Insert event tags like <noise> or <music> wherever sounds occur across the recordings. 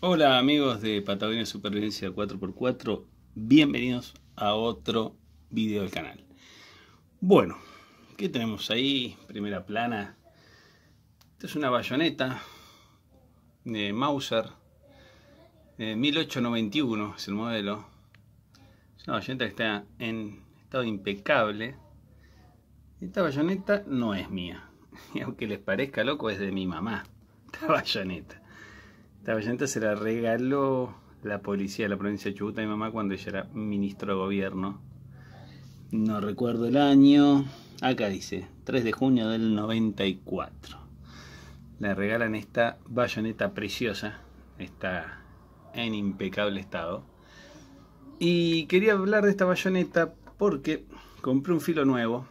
Hola amigos de Patagonia Supervivencia 4x4, bienvenidos a otro video del canal. Bueno, ¿qué tenemos ahí? Primera plana. Esta es una bayoneta de eh, Mauser de eh, 1891, es el modelo. Es una bayoneta que está en estado impecable. Esta bayoneta no es mía, y <laughs> aunque les parezca loco, es de mi mamá. Esta bayoneta esta bayoneta se la regaló la policía de la provincia de Chubut a mi mamá cuando ella era ministro de gobierno. No recuerdo el año. Acá dice, 3 de junio del 94. Le regalan esta bayoneta preciosa. Está en impecable estado. Y quería hablar de esta bayoneta porque compré un filo nuevo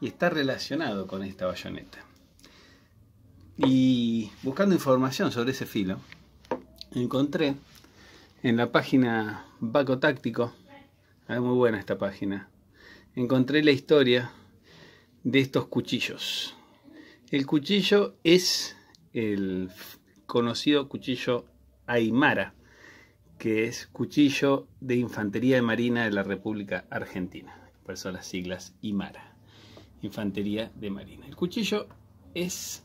y está relacionado con esta bayoneta. Y buscando información sobre ese filo, encontré en la página Baco Táctico, es ah, muy buena esta página, encontré la historia de estos cuchillos. El cuchillo es el conocido cuchillo Aymara, que es cuchillo de Infantería de Marina de la República Argentina. Por eso las siglas Aymara, Infantería de Marina. El cuchillo es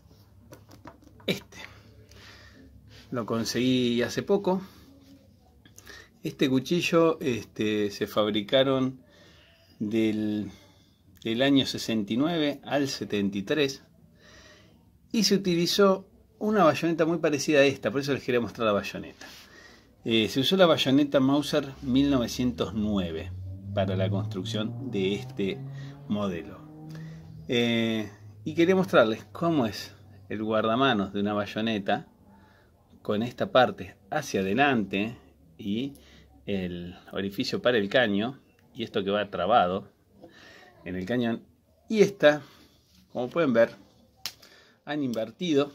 este. Lo conseguí hace poco. Este cuchillo este, se fabricaron del, año 69 al 73 y se utilizó una bayoneta muy parecida a esta, por eso les quería mostrar la bayoneta. Eh, se usó la bayoneta Mauser 1909 para la construcción de este modelo. Eh, y quería mostrarles cómo es el guardamanos de una bayoneta con esta parte hacia adelante y el orificio para el caño y esto que va trabado en el cañón y esta como pueden ver han invertido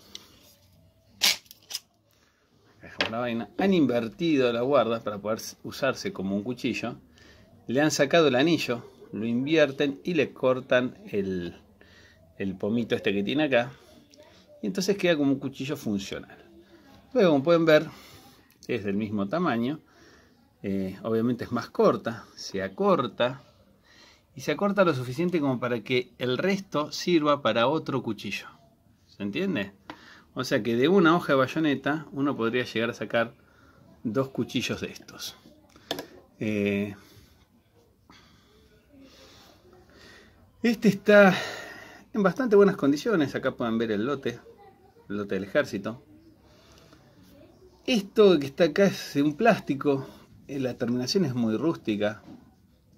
la han invertido la guarda para poder usarse como un cuchillo le han sacado el anillo lo invierten y le cortan el, el pomito este que tiene acá y entonces queda como un cuchillo funcional. Luego, como pueden ver, es del mismo tamaño, eh, obviamente es más corta, se acorta y se acorta lo suficiente como para que el resto sirva para otro cuchillo. ¿Se entiende? O sea que de una hoja de bayoneta uno podría llegar a sacar dos cuchillos de estos. Eh, este está en bastante buenas condiciones, acá pueden ver el lote del ejército. Esto que está acá es un plástico, eh, la terminación es muy rústica,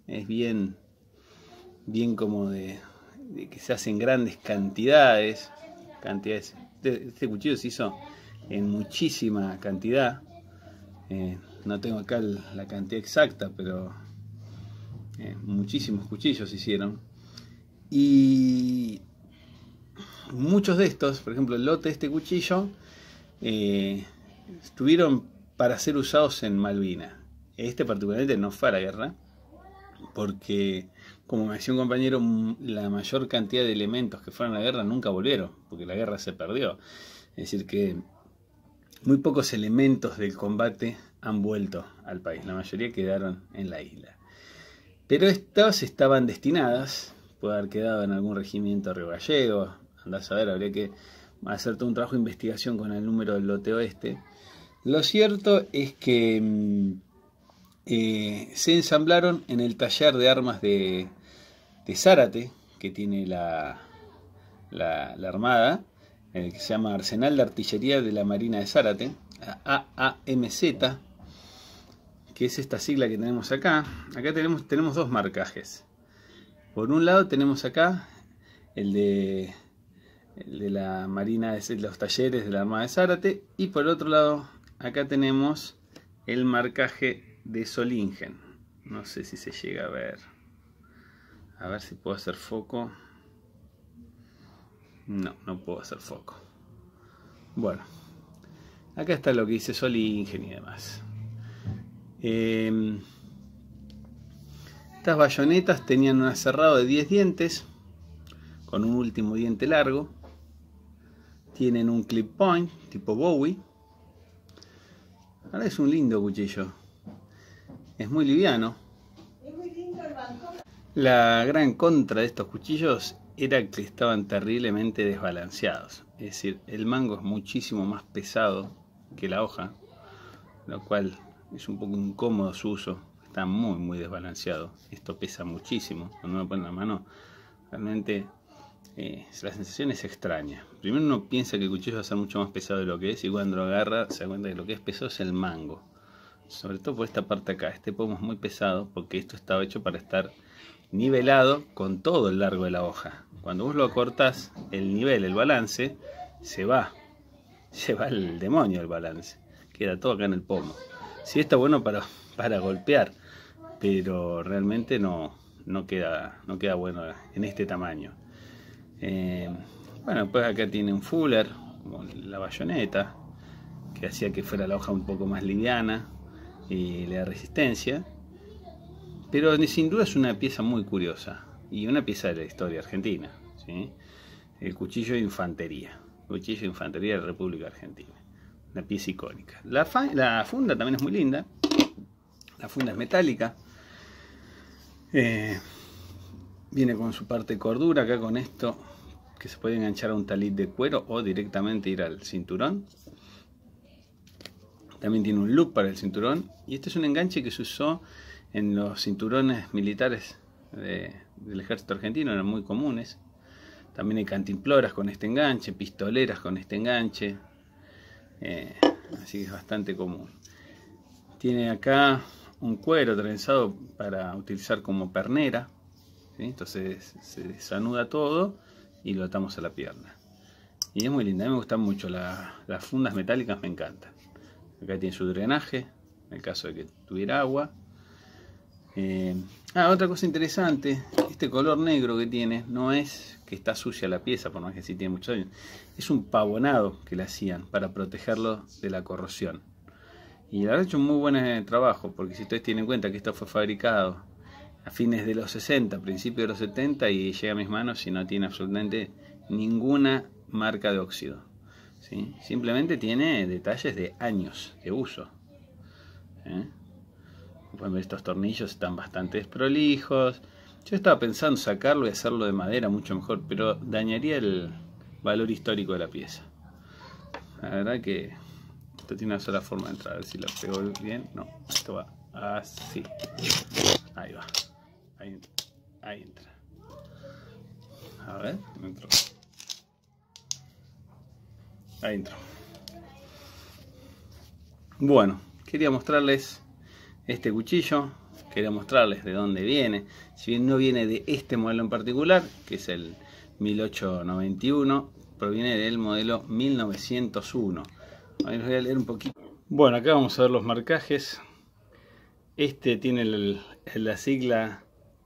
es bien, bien como de, que se hacen grandes cantidades, cantidades. Este, este cuchillo se hizo en muchísima cantidad. Eh, no tengo acá la cantidad exacta, pero eh, muchísimos cuchillos se hicieron. Y muchos de estos, por ejemplo, el lote de este cuchillo, eh, estuvieron para ser usados en Malvina. Este particularmente no fue a la guerra, porque, como me decía un compañero, la mayor cantidad de elementos que fueron a la guerra nunca volvieron, porque la guerra se perdió. Es decir, que muy pocos elementos del combate han vuelto al país, la mayoría quedaron en la isla. Pero estas estaban destinadas, puede haber quedado en algún regimiento río gallego, andás a ver, habría que hacer todo un trabajo de investigación con el número del loteo este. Lo cierto es que mm, eh, se ensamblaron en el taller de armas de, Zárate, que tiene la, la, Armada, eh, que se llama Arsenal de Artillería de la Marina de Zárate, AAMZ, que es esta sigla que tenemos acá. Acá tenemos, tenemos dos marcajes. Por un lado tenemos acá el de el de la Marina de los Talleres de la Armada de Zárate. Y por otro lado, acá tenemos el marcaje de Solingen. No sé si se llega a ver. A ver si puedo hacer foco. No, no puedo hacer foco. Bueno, acá está lo que dice Solingen y demás. Em, estas bayonetas tenían un aserrado de 10 dientes, con un último diente largo. Tienen un clip point tipo Bowie. Ahora es un lindo cuchillo. Es muy liviano. La gran contra de estos cuchillos era que estaban terriblemente desbalanceados. Es decir, el mango es muchísimo más pesado que la hoja, lo cual es un poco incómodo su uso. Está muy, muy desbalanceado. Esto pesa muchísimo. Cuando uno pone la mano, realmente eh, la sensación es extraña. Primero uno piensa que el cuchillo va a ser mucho más pesado de lo que es y cuando lo agarra se da cuenta que lo que es pesado es el mango. Sobre todo por esta parte acá. Este pomo es muy pesado porque esto estaba hecho para estar nivelado con todo el largo de la hoja. Cuando vos lo cortas el nivel, el balance, se va. <laughs> Se va el demonio el balance. Queda todo acá en el pomo. si está bueno para, <laughs> para golpear, pero realmente no, no, queda, no queda bueno en este tamaño. Eh, bueno, pues acá tiene un fuller, la bayoneta, que hacía que fuera la hoja un poco más liviana y le da resistencia. Pero sin duda es una pieza muy curiosa y una pieza de la historia argentina. El cuchillo de infantería, cuchillo de infantería de la República Argentina, una pieza icónica. La, la funda también es muy linda, la funda es metálica. Eh, Viene con su parte cordura acá con esto que se puede enganchar a un talit de cuero o directamente ir al cinturón. También tiene un loop para el cinturón y este es un enganche que se usó en los cinturones militares del ejército argentino, eran muy comunes. También hay cantimploras con este enganche, pistoleras con este enganche, eh, así que es bastante común. Tiene acá un cuero trenzado para utilizar como pernera. Entonces se desanuda todo y lo atamos a la pierna. Y es muy linda, me gustan mucho las fundas metálicas, me encantan. Acá tiene su drenaje, en el caso de que tuviera agua. Eh, ah, otra cosa interesante, este color negro que tiene no es que está sucia la pieza, por más que sí tiene muchos años, es un pavonado que le hacían para protegerlo de la corrosión. Y la verdad, han hecho un muy buen eh, trabajo, porque si ustedes tienen en cuenta que esto fue fabricado a fines de los 60, principios de los 70 y llega a mis manos y no tiene absolutamente ninguna marca de óxido. Simplemente tiene detalles de años de uso. ¿eh? Pueden estos tornillos están bastante prolijos. Yo estaba pensando sacarlo y hacerlo de madera mucho mejor, pero dañaría el valor histórico de la pieza. La verdad que esto tiene una sola forma de entrar, si lo pego bien. No, esto va así. Ahí va. Ahí, entra. A ver, Ahí entro. Bueno, quería mostrarles este cuchillo. Quería mostrarles de dónde viene. Si bien no viene de este modelo en particular, que es el 1891, proviene del modelo 1901. Ahí les voy a leer un poquito. Bueno, acá vamos a ver los marcajes. Este tiene la sigla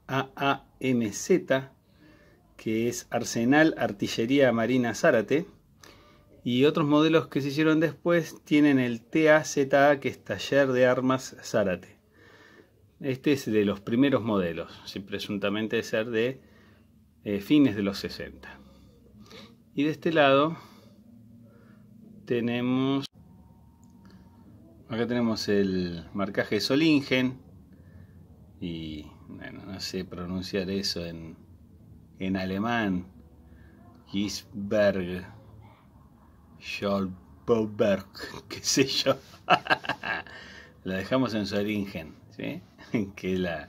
AAMZ, que es Arsenal Artillería Marina Zárate. Y otros modelos que se hicieron después tienen el TAZA, que es Taller de Armas Zárate. Este es de los primeros modelos, presuntamente de ser de eh, fines de los 60. Y de este lado tenemos... Acá tenemos el marcaje Solingen y bueno, no sé pronunciar eso en, alemán, Gisberg, Scholboberg, <laughs> qué sé yo. la <laughs> dejamos en su ¿sí? <laughs> que la,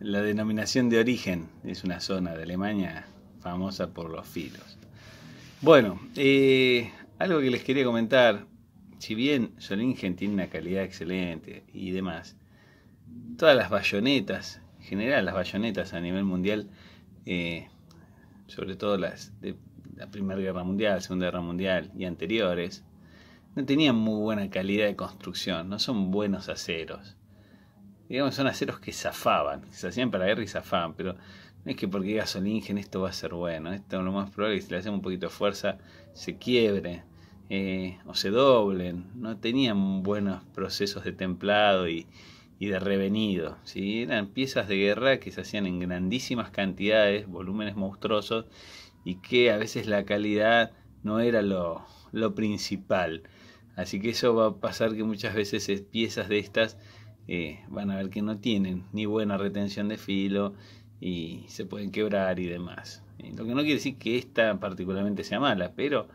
la denominación de origen es una zona de Alemania famosa por los filos. Bueno, eh, algo que les quería comentar, si bien Solingen tiene una calidad excelente y demás, todas las bayonetas, en general las bayonetas a nivel mundial, eh, sobre todo las de la Primera Guerra Mundial, Segunda Guerra Mundial y anteriores, no tenían muy buena calidad de construcción, no son buenos aceros. Digamos, son aceros que zafaban, se hacían para la guerra y zafaban, pero no es que porque gasolingen esto va a ser bueno, esto lo más probable es que si le hacemos un poquito de fuerza se quiebre eh, o se doblen, no tenían buenos procesos de templado y, y de revenido. ¿sí? Eran piezas de guerra que se hacían en grandísimas cantidades, volúmenes monstruosos, y que a veces la calidad no era lo, principal. Así que eso va a pasar que muchas veces es, piezas de estas eh, van a ver que no tienen ni buena retención de filo y se pueden quebrar y demás. Eh, lo que no quiere decir que esta particularmente sea mala, pero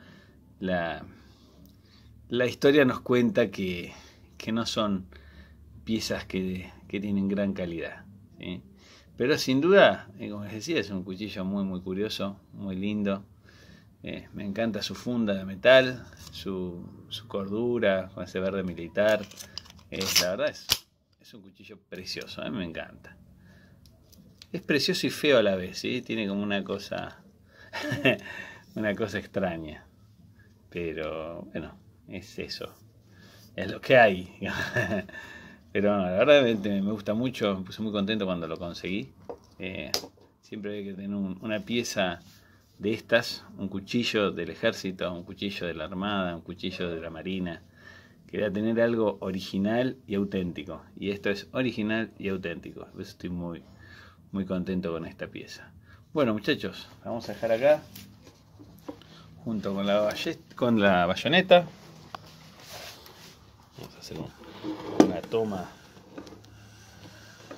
la, la historia nos cuenta que, que no son piezas que, que tienen gran calidad. Pero sin duda, eh, como les decía, es un cuchillo muy muy curioso, muy lindo. Eh, me encanta su funda de metal, su, su cordura, con ese verde militar. Eh, la verdad es, es, un cuchillo precioso, a mí me encanta. Es precioso y feo a la vez, ¿sí? Tiene como una cosa, <laughs> una cosa extraña. Pero bueno, es eso. Es lo que hay. <laughs> Pero la verdad este, me gusta mucho, me puse muy contento cuando lo conseguí. Eh, siempre hay que tener una pieza de estas, un cuchillo del ejército, un cuchillo de la armada, un cuchillo de la marina. Quería tener algo original y auténtico. Y esto es original y auténtico. Por estoy muy, muy contento con esta pieza. Bueno muchachos, vamos a dejar acá. Junto con la, con la bayoneta. Vamos a hacer toma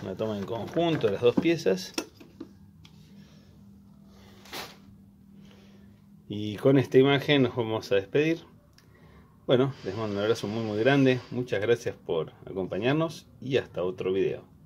una toma en conjunto las dos piezas y con esta imagen nos vamos a despedir bueno, les mando un abrazo muy muy grande muchas gracias por acompañarnos y hasta otro video